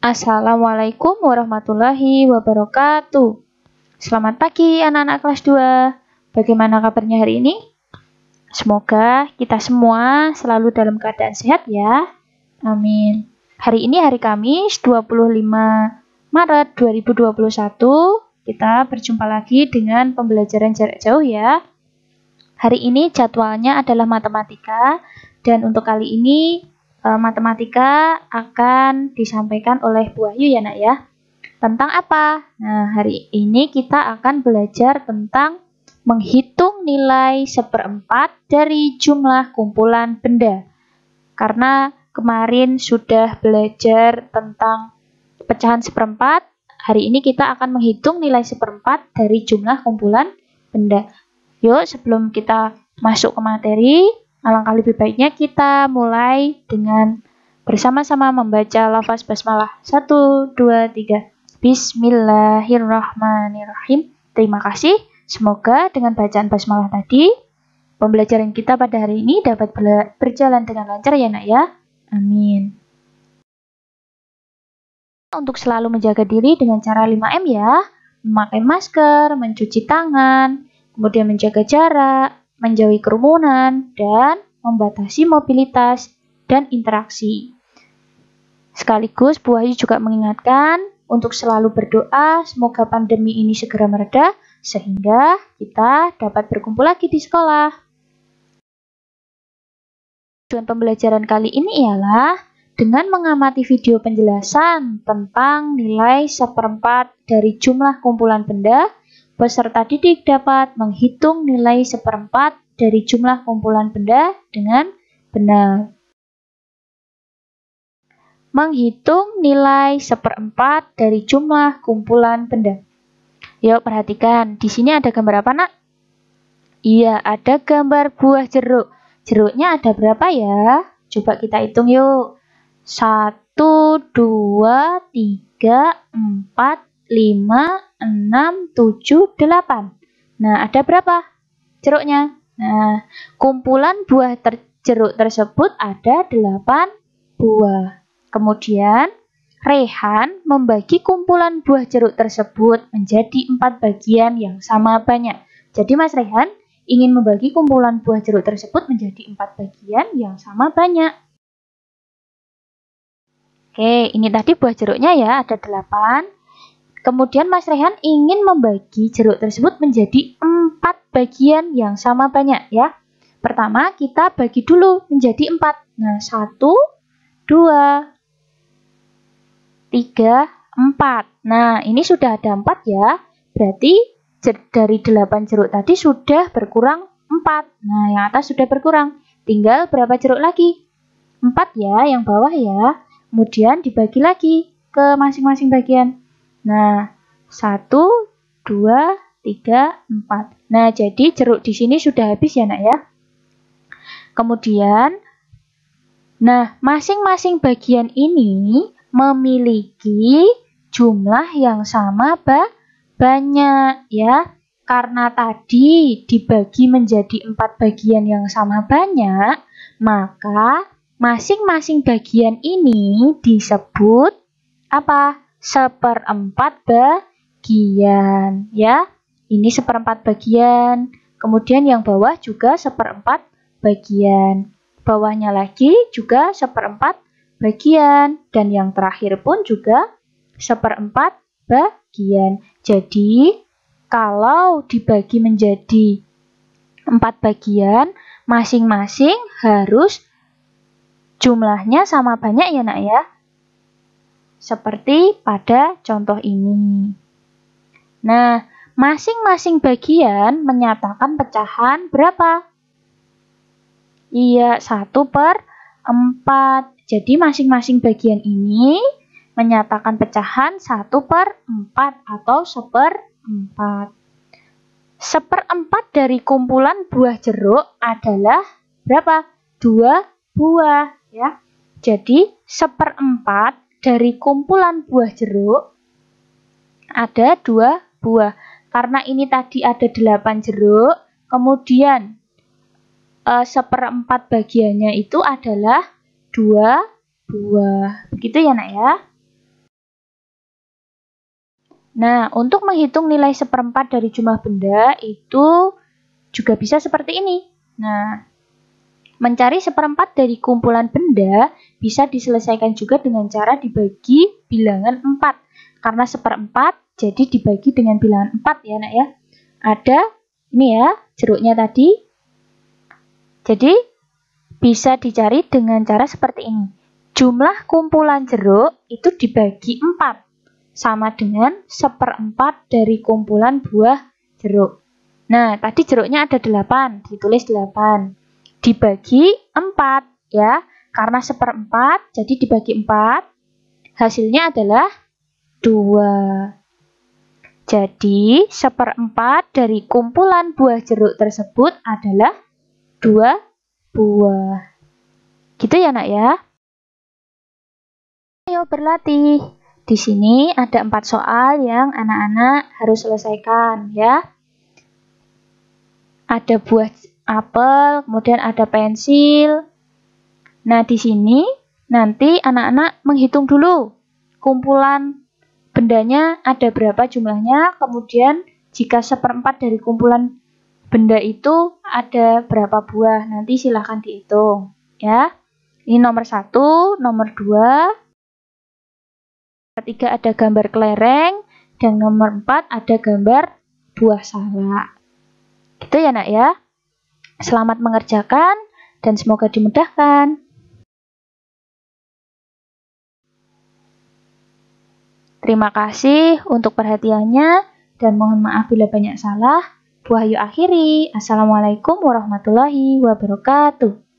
Assalamualaikum warahmatullahi wabarakatuh. Selamat pagi anak-anak kelas 2. Bagaimana kabarnya hari ini? Semoga kita semua selalu dalam keadaan sehat ya. Amin. Hari ini hari Kamis 25 Maret 2021. Kita berjumpa lagi dengan pembelajaran jarak jauh ya. Hari ini jadwalnya adalah matematika dan untuk kali ini e, matematika akan disampaikan oleh Bu Ayu ya nak ya. Tentang apa? Nah, hari ini kita akan belajar tentang menghitung nilai seperempat dari jumlah kumpulan benda. Karena kemarin sudah belajar tentang pecahan seperempat, hari ini kita akan menghitung nilai seperempat dari jumlah kumpulan benda. Yuk, sebelum kita masuk ke materi, Alangkah lebih baiknya kita mulai dengan bersama-sama membaca lafaz basmalah. Satu, dua, tiga. Bismillahirrahmanirrahim. Terima kasih. Semoga dengan bacaan basmalah tadi, pembelajaran kita pada hari ini dapat berjalan dengan lancar ya nak ya. Amin. Untuk selalu menjaga diri dengan cara 5M ya. Memakai masker, mencuci tangan, kemudian menjaga jarak, menjauhi kerumunan, dan membatasi mobilitas dan interaksi. Sekaligus Bu Ayu juga mengingatkan untuk selalu berdoa semoga pandemi ini segera mereda sehingga kita dapat berkumpul lagi di sekolah. Tujuan pembelajaran kali ini ialah dengan mengamati video penjelasan tentang nilai seperempat dari jumlah kumpulan benda Peserta didik dapat menghitung nilai seperempat dari jumlah kumpulan benda dengan benar. Menghitung nilai seperempat dari jumlah kumpulan benda. Yuk perhatikan, di sini ada gambar apa nak? Iya, ada gambar buah jeruk. Jeruknya ada berapa ya? Coba kita hitung yuk. 1, 2, 3, 4, 5, 6, 7, 8. Nah, ada berapa jeruknya? Nah, kumpulan buah ter jeruk tersebut ada 8 buah. Kemudian, Rehan membagi kumpulan buah jeruk tersebut menjadi empat bagian yang sama banyak. Jadi Mas Rehan ingin membagi kumpulan buah jeruk tersebut menjadi empat bagian yang sama banyak. Oke, ini tadi buah jeruknya ya, ada delapan. Kemudian Mas Rehan ingin membagi jeruk tersebut menjadi empat bagian yang sama banyak ya. Pertama kita bagi dulu menjadi empat. Nah satu, dua, tiga, empat. Nah ini sudah ada empat ya. Berarti dari delapan jeruk tadi sudah berkurang empat. Nah yang atas sudah berkurang. Tinggal berapa jeruk lagi? Empat ya, yang bawah ya. Kemudian dibagi lagi ke masing-masing bagian. Nah, 1, 2, 3, 4. Nah, jadi jeruk di sini sudah habis ya, nak ya. Kemudian, nah, masing-masing bagian ini memiliki jumlah yang sama ba banyak ya. Karena tadi dibagi menjadi empat bagian yang sama banyak, maka masing-masing bagian ini disebut apa? seperempat bagian ya. Ini seperempat bagian. Kemudian yang bawah juga seperempat bagian. Bawahnya lagi juga seperempat bagian. Dan yang terakhir pun juga seperempat bagian. Jadi, kalau dibagi menjadi empat bagian, masing-masing harus jumlahnya sama banyak ya nak ya seperti pada contoh ini. Nah, masing-masing bagian menyatakan pecahan berapa? Iya, 1 per 4. Jadi masing-masing bagian ini menyatakan pecahan 1 per 4 atau 1 1 per 4. per 4 dari kumpulan buah jeruk adalah berapa? 2 buah ya. Jadi 1 per 4 dari kumpulan buah jeruk ada dua buah. Karena ini tadi ada delapan jeruk, kemudian eh, seperempat bagiannya itu adalah dua buah. Begitu ya nak ya? Nah, untuk menghitung nilai seperempat dari jumlah benda itu juga bisa seperti ini. Nah, Mencari seperempat dari kumpulan benda bisa diselesaikan juga dengan cara dibagi bilangan 4. Karena seperempat, jadi dibagi dengan bilangan 4 ya nak ya. Ada, ini ya, jeruknya tadi. Jadi, bisa dicari dengan cara seperti ini. Jumlah kumpulan jeruk itu dibagi 4, sama dengan seperempat dari kumpulan buah jeruk. Nah, tadi jeruknya ada 8, ditulis 8 dibagi 4 ya. Karena seperempat jadi dibagi 4 hasilnya adalah 2. Jadi seperempat dari kumpulan buah jeruk tersebut adalah 2 buah. Gitu ya nak ya. Ayo berlatih. Di sini ada empat soal yang anak-anak harus selesaikan ya. Ada buah apel, kemudian ada pensil. Nah, di sini nanti anak-anak menghitung dulu kumpulan bendanya ada berapa jumlahnya, kemudian jika seperempat dari kumpulan benda itu ada berapa buah, nanti silahkan dihitung. Ya, ini nomor satu, nomor dua, ketiga ada gambar kelereng, dan nomor empat ada gambar buah salak. Gitu ya nak ya. Selamat mengerjakan dan semoga dimudahkan. Terima kasih untuk perhatiannya dan mohon maaf bila banyak salah. Wahyu akhiri. Assalamualaikum warahmatullahi wabarakatuh.